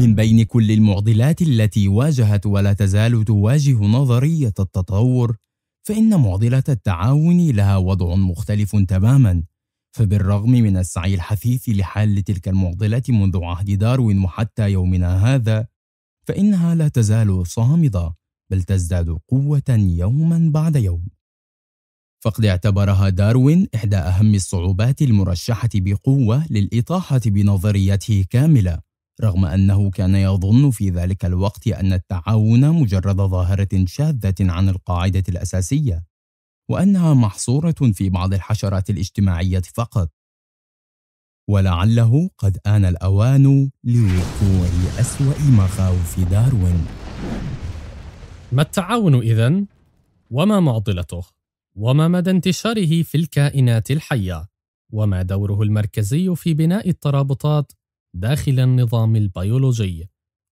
من بين كل المعضلات التي واجهت ولا تزال تواجه نظرية التطور فإن معضلة التعاون لها وضع مختلف تماما فبالرغم من السعي الحثيث لحل تلك المعضلة منذ عهد داروين وحتى يومنا هذا فإنها لا تزال صامدة بل تزداد قوة يوما بعد يوم فقد اعتبرها داروين إحدى أهم الصعوبات المرشحة بقوة للإطاحة بنظريته كاملة رغم أنه كان يظن في ذلك الوقت أن التعاون مجرد ظاهرة شاذة عن القاعدة الأساسية وأنها محصورة في بعض الحشرات الاجتماعية فقط ولعله قد آن الأوان لوقوع أسوأ مخاوف داروين ما التعاون إذن؟ وما معضلته؟ وما مدى انتشاره في الكائنات الحية؟ وما دوره المركزي في بناء الترابطات داخل النظام البيولوجي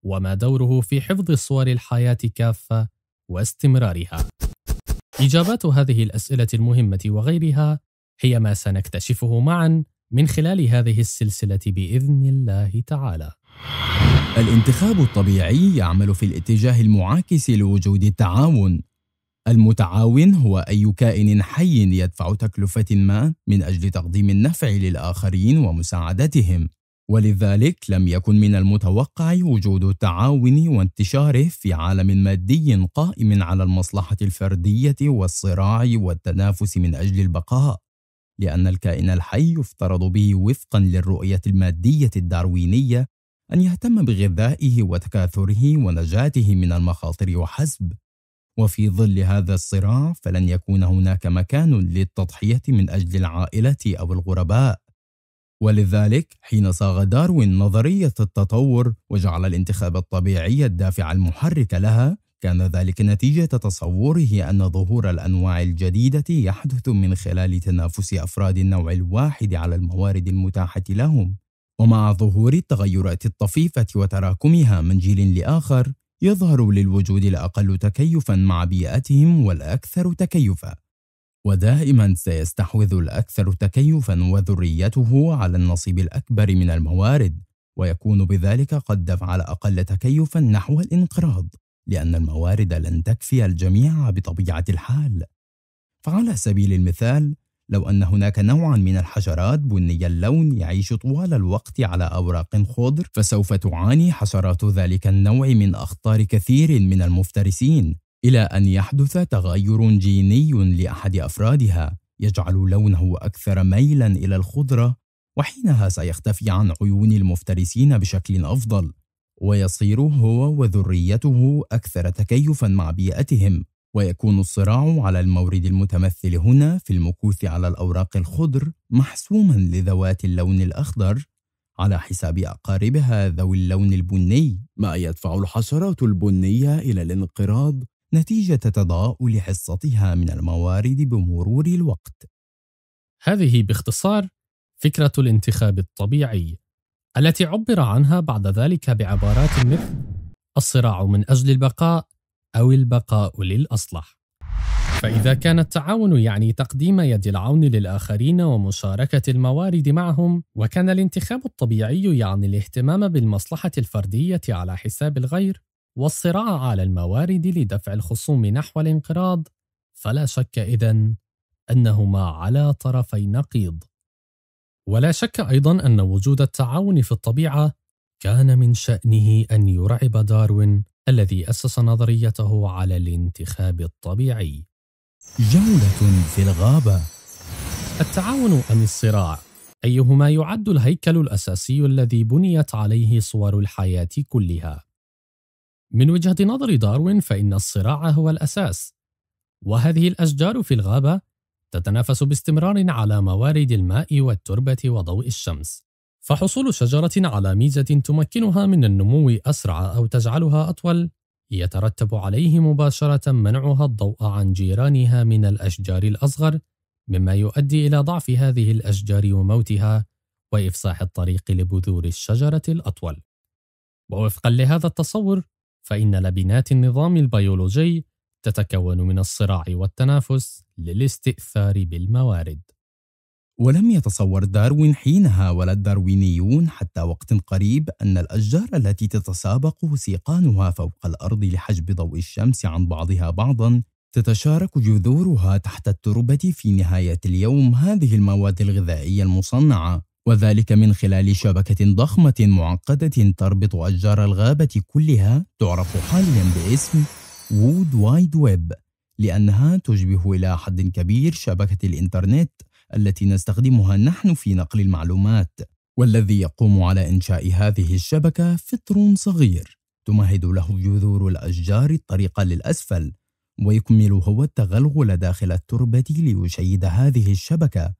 وما دوره في حفظ صور الحياة كافة واستمرارها. إجابات هذه الأسئلة المهمة وغيرها هي ما سنكتشفه معا من خلال هذه السلسلة بإذن الله تعالى. الانتخاب الطبيعي يعمل في الاتجاه المعاكس لوجود التعاون. المتعاون هو أي كائن حي يدفع تكلفة ما من أجل تقديم النفع للآخرين ومساعدتهم. ولذلك لم يكن من المتوقع وجود التعاون وانتشاره في عالم مادي قائم على المصلحة الفردية والصراع والتنافس من أجل البقاء لأن الكائن الحي يفترض به وفقا للرؤية المادية الداروينية أن يهتم بغذائه وتكاثره ونجاته من المخاطر وحسب وفي ظل هذا الصراع فلن يكون هناك مكان للتضحية من أجل العائلة أو الغرباء ولذلك حين صاغ داروين نظرية التطور وجعل الانتخاب الطبيعي الدافع المحرك لها كان ذلك نتيجة تصوره أن ظهور الأنواع الجديدة يحدث من خلال تنافس أفراد النوع الواحد على الموارد المتاحة لهم ومع ظهور التغيرات الطفيفة وتراكمها من جيل لآخر يظهر للوجود الأقل تكيفا مع بيئتهم والأكثر تكيفا ودائما سيستحوذ الأكثر تكيفا وذريته على النصيب الأكبر من الموارد ويكون بذلك قد دفع الأقل تكيفا نحو الانقراض لأن الموارد لن تكفي الجميع بطبيعة الحال فعلى سبيل المثال لو أن هناك نوعا من الحشرات بني اللون يعيش طوال الوقت على أوراق خضر فسوف تعاني حشرات ذلك النوع من أخطار كثير من المفترسين إلى أن يحدث تغير جيني لأحد أفرادها يجعل لونه أكثر ميلاً إلى الخضرة وحينها سيختفي عن عيون المفترسين بشكل أفضل ويصير هو وذريته أكثر تكيفاً مع بيئتهم ويكون الصراع على المورد المتمثل هنا في المكوث على الأوراق الخضر محسوماً لذوات اللون الأخضر على حساب أقاربها ذوي اللون البني ما يدفع الحشرات البنية إلى الانقراض نتيجة تضاؤل حصتها من الموارد بمرور الوقت. هذه باختصار فكرة الانتخاب الطبيعي، التي عبر عنها بعد ذلك بعبارات مثل الصراع من أجل البقاء أو البقاء للأصلح. فإذا كان التعاون يعني تقديم يد العون للآخرين ومشاركة الموارد معهم، وكان الانتخاب الطبيعي يعني الاهتمام بالمصلحة الفردية على حساب الغير، والصراع على الموارد لدفع الخصوم نحو الانقراض فلا شك إذن أنهما على طرفي نقيض ولا شك أيضا أن وجود التعاون في الطبيعة كان من شأنه أن يرعب داروين الذي أسس نظريته على الانتخاب الطبيعي جولة في الغابة التعاون أم الصراع أيهما يعد الهيكل الأساسي الذي بنيت عليه صور الحياة كلها من وجهة نظر داروين فإن الصراع هو الأساس، وهذه الأشجار في الغابة تتنافس باستمرار على موارد الماء والتربة وضوء الشمس، فحصول شجرة على ميزة تمكنها من النمو أسرع أو تجعلها أطول يترتب عليه مباشرة منعها الضوء عن جيرانها من الأشجار الأصغر، مما يؤدي إلى ضعف هذه الأشجار وموتها وإفساح الطريق لبذور الشجرة الأطول. ووفقا لهذا التصور، فإن لبنات النظام البيولوجي تتكون من الصراع والتنافس للاستئثار بالموارد. ولم يتصور داروين حينها ولا الداروينيون حتى وقت قريب أن الأشجار التي تتسابق سيقانها فوق الأرض لحجب ضوء الشمس عن بعضها بعضا تتشارك جذورها تحت التربة في نهاية اليوم هذه المواد الغذائية المصنعة وذلك من خلال شبكة ضخمة معقدة تربط أشجار الغابة كلها تعرف حاليا باسم وود وايد ويب لأنها تشبه إلى حد كبير شبكة الإنترنت التي نستخدمها نحن في نقل المعلومات والذي يقوم على إنشاء هذه الشبكة فطر صغير تمهد له جذور الأشجار الطريق للأسفل ويكمل هو التغلغل داخل التربة ليشيد هذه الشبكة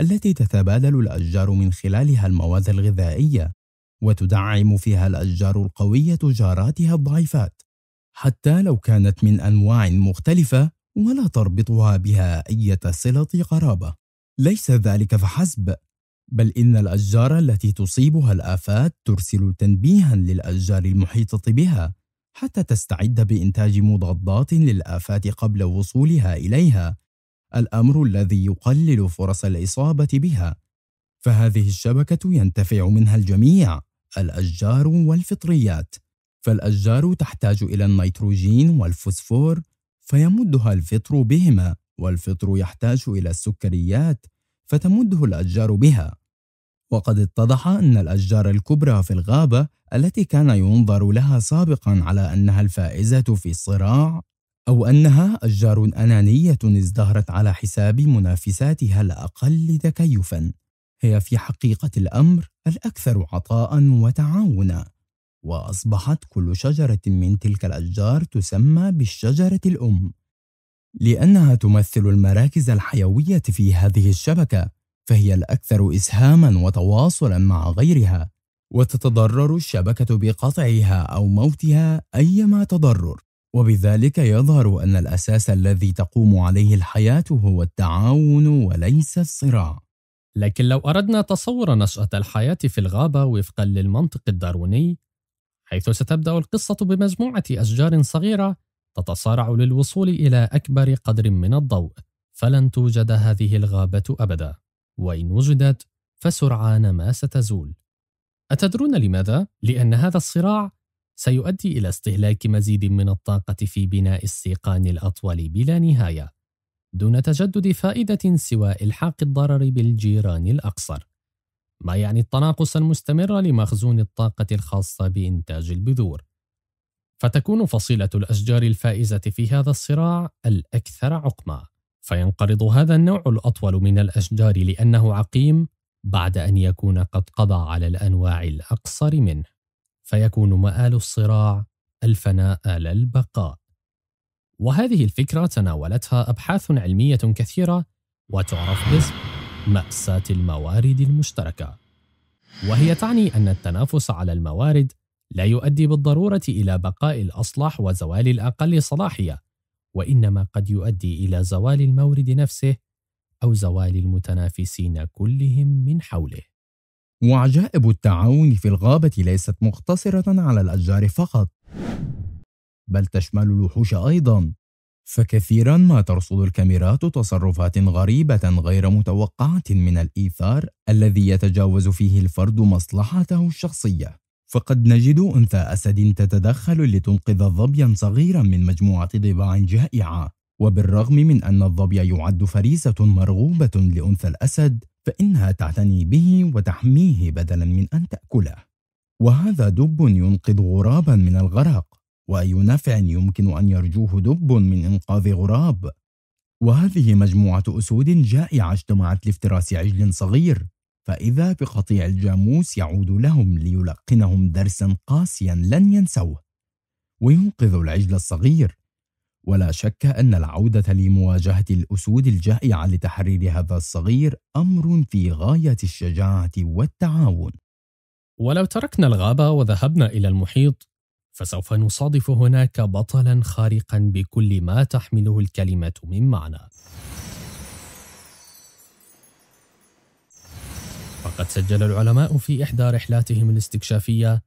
التي تتبادل الأشجار من خلالها المواد الغذائية وتدعم فيها الأشجار القوية جاراتها الضعيفات حتى لو كانت من أنواع مختلفة ولا تربطها بها أي صلة قرابة ليس ذلك فحسب بل إن الأشجار التي تصيبها الآفات ترسل تنبيها للأشجار المحيطة بها حتى تستعد بإنتاج مضادات للآفات قبل وصولها إليها الأمر الذي يقلل فرص الإصابة بها فهذه الشبكة ينتفع منها الجميع الأشجار والفطريات فالأشجار تحتاج إلى النيتروجين والفوسفور فيمدها الفطر بهما والفطر يحتاج إلى السكريات فتمده الأشجار بها وقد اتضح أن الأشجار الكبرى في الغابة التي كان ينظر لها سابقا على أنها الفائزة في الصراع أو أنها أشجار أنانية ازدهرت على حساب منافساتها الأقل تكيفًا، هي في حقيقة الأمر الأكثر عطاءً وتعاونًا، وأصبحت كل شجرة من تلك الأشجار تسمى بالشجرة الأم، لأنها تمثل المراكز الحيوية في هذه الشبكة، فهي الأكثر إسهامًا وتواصلًا مع غيرها، وتتضرر الشبكة بقطعها أو موتها أيما تضرر. وبذلك يظهر أن الأساس الذي تقوم عليه الحياة هو التعاون وليس الصراع لكن لو أردنا تصور نشأة الحياة في الغابة وفقا للمنطق الدارويني حيث ستبدأ القصة بمجموعة أشجار صغيرة تتصارع للوصول إلى أكبر قدر من الضوء فلن توجد هذه الغابة أبدا وإن وجدت فسرعان ما ستزول أتدرون لماذا؟ لأن هذا الصراع سيؤدي إلى استهلاك مزيد من الطاقة في بناء السيقان الأطول بلا نهاية، دون تجدد فائدة سوى إلحاق الضرر بالجيران الأقصر، ما يعني التناقص المستمر لمخزون الطاقة الخاصة بإنتاج البذور. فتكون فصيلة الأشجار الفائزة في هذا الصراع الأكثر عقمًا، فينقرض هذا النوع الأطول من الأشجار لأنه عقيم بعد أن يكون قد قضى على الأنواع الأقصر منه. فيكون مآل الصراع الفناء آل البقاء. وهذه الفكرة تناولتها أبحاث علمية كثيرة وتعرف باسم مأساة الموارد المشتركة. وهي تعني أن التنافس على الموارد لا يؤدي بالضرورة إلى بقاء الأصلح وزوال الأقل صلاحية، وإنما قد يؤدي إلى زوال المورد نفسه أو زوال المتنافسين كلهم من حوله. وعجائب التعاون في الغابة ليست مقتصرة على الأشجار فقط، بل تشمل الوحوش أيضًا، فكثيرًا ما ترصد الكاميرات تصرفات غريبة غير متوقعة من الإيثار الذي يتجاوز فيه الفرد مصلحته الشخصية، فقد نجد أنثى أسد تتدخل لتنقذ ظبيًا صغيرًا من مجموعة ضباع جائعة، وبالرغم من أن الظبي يعد فريسة مرغوبة لأنثى الأسد، فإنها تعتني به وتحميه بدلا من أن تأكله وهذا دب ينقذ غرابا من الغرق وأي نفع يمكن أن يرجوه دب من إنقاذ غراب وهذه مجموعة أسود جائعة اجتمعت لافتراس عجل صغير فإذا بقطيع الجاموس يعود لهم ليلقنهم درسا قاسيا لن ينسوه وينقذ العجل الصغير ولا شك أن العودة لمواجهة الأسود الجائعة لتحرير هذا الصغير أمر في غاية الشجاعة والتعاون. ولو تركنا الغابة وذهبنا إلى المحيط، فسوف نصادف هناك بطلا خارقا بكل ما تحمله الكلمة من معنى. فقد سجل العلماء في إحدى رحلاتهم الاستكشافية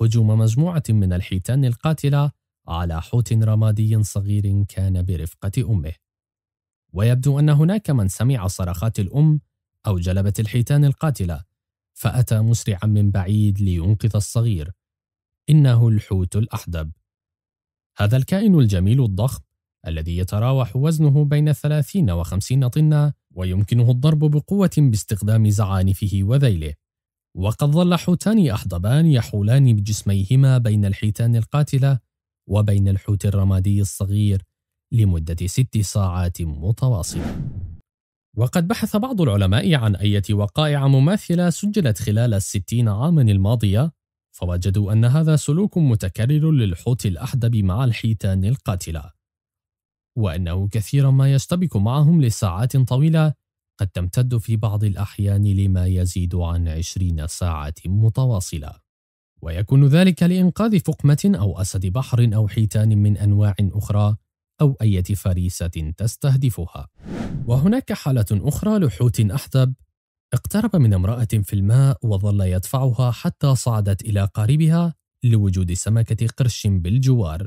هجوم مجموعة من الحيتان القاتلة على حوت رمادي صغير كان برفقة أمه ويبدو أن هناك من سمع صرخات الأم أو جلبة الحيتان القاتلة فأتى مسرعا من بعيد لينقذ الصغير إنه الحوت الأحدب هذا الكائن الجميل الضخم الذي يتراوح وزنه بين 30 و 50 طنة ويمكنه الضرب بقوة باستخدام زعانفه وذيله وقد ظل حوتان أحضبان يحولان بجسميهما بين الحيتان القاتلة وبين الحوت الرمادي الصغير لمدة ست ساعات متواصلة. وقد بحث بعض العلماء عن أية وقائع مماثلة سجلت خلال الستين عاما الماضية فوجدوا أن هذا سلوك متكرر للحوت الأحدب مع الحيتان القاتلة وأنه كثيرا ما يشتبك معهم لساعات طويلة قد تمتد في بعض الأحيان لما يزيد عن عشرين ساعة متواصلة ويكون ذلك لإنقاذ فقمة أو أسد بحر أو حيتان من أنواع أخرى أو أية فريسة تستهدفها. وهناك حالة أخرى لحوت أحدب اقترب من امرأة في الماء وظل يدفعها حتى صعدت إلى قاربها لوجود سمكة قرش بالجوار.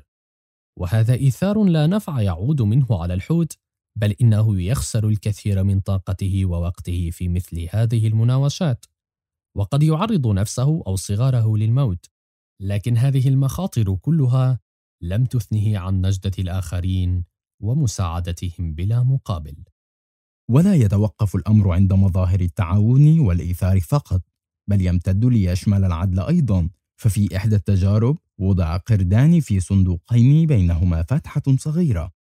وهذا إيثار لا نفع يعود منه على الحوت بل إنه يخسر الكثير من طاقته ووقته في مثل هذه المناوشات. وقد يعرض نفسه أو صغاره للموت لكن هذه المخاطر كلها لم تثنه عن نجدة الآخرين ومساعدتهم بلا مقابل ولا يتوقف الأمر عند مظاهر التعاون والإيثار فقط بل يمتد ليشمل العدل أيضا ففي إحدى التجارب وضع قردان في صندوقين بينهما فتحة صغيرة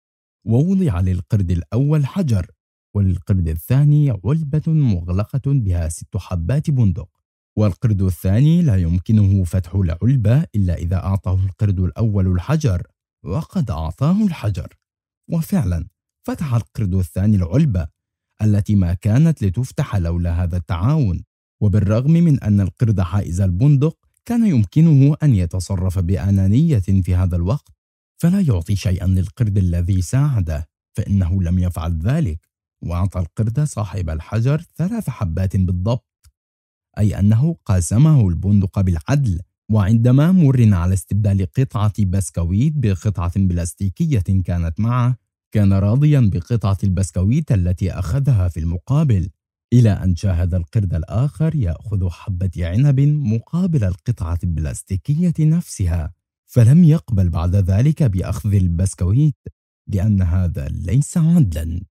ووضع للقرد الأول حجر وللقرد الثاني علبة مغلقة بها ست حبات بندق والقرد الثاني لا يمكنه فتح العلبة إلا إذا أعطاه القرد الأول الحجر وقد أعطاه الحجر وفعلا فتح القرد الثاني العلبة التي ما كانت لتفتح لولا هذا التعاون وبالرغم من أن القرد حائز البندق كان يمكنه أن يتصرف بأنانية في هذا الوقت فلا يعطي شيئا للقرد الذي ساعده فإنه لم يفعل ذلك وأعطى القرد صاحب الحجر ثلاث حبات بالضبط أي أنه قاسمه البندق بالعدل وعندما مرن على استبدال قطعة بسكويت بقطعة بلاستيكية كانت معه كان راضيا بقطعة البسكويت التي أخذها في المقابل إلى أن شاهد القرد الآخر يأخذ حبة عنب مقابل القطعة البلاستيكية نفسها فلم يقبل بعد ذلك بأخذ البسكويت لأن هذا ليس عدلا